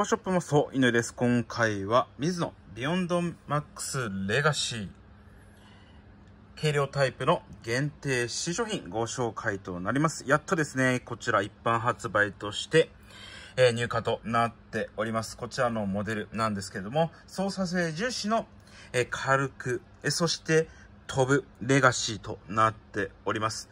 コショップもそう、井上です。今回は、水野ビヨンドマックスレガシー、軽量タイプの限定試商品ご紹介となります。やっとですね、こちら一般発売として、えー、入荷となっております。こちらのモデルなんですけれども、操作性重視の、えー、軽く、えー、そして飛ぶレガシーとなっております。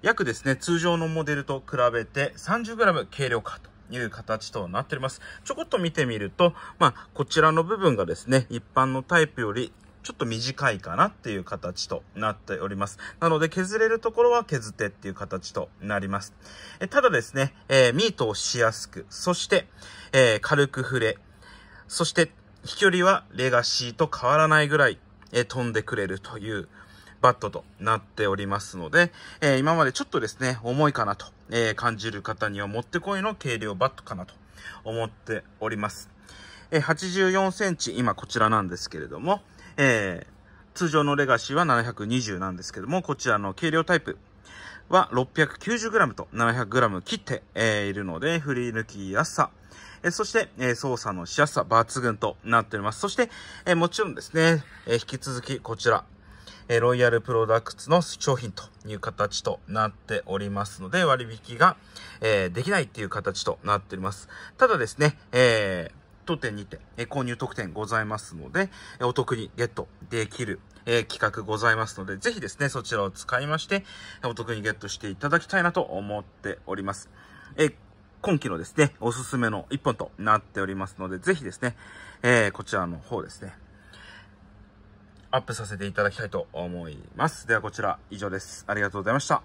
約ですね、通常のモデルと比べて 30g 軽量化という形となっております。ちょこっと見てみると、まあ、こちらの部分がですね、一般のタイプよりちょっと短いかなっていう形となっております。なので削れるところは削ってっていう形となります。えただですね、えー、ミートをしやすく、そして、えー、軽く触れ、そして飛距離はレガシーと変わらないぐらい、えー、飛んでくれるという、バットとなっておりますので、えー、今までちょっとですね、重いかなと、えー、感じる方にはもってこいの軽量バットかなと思っております。えー、84センチ、今こちらなんですけれども、えー、通常のレガシーは720なんですけども、こちらの軽量タイプは 690g と 700g 切って、えー、いるので、振り抜きやすさ、えそして、えー、操作のしやすさ抜群となっております。そして、えー、もちろんですね、えー、引き続きこちら、えロイヤルプロダクツの商品という形となっておりますので、割引が、えできないっていう形となっております。ただですね、えー当店にて、購入特典ございますので、お得にゲットできる、企画ございますので、ぜひですね、そちらを使いまして、お得にゲットしていただきたいなと思っております。え今期のですね、おすすめの一本となっておりますので、ぜひですね、えー、こちらの方ですね、アップさせていただきたいと思います。ではこちら以上です。ありがとうございました。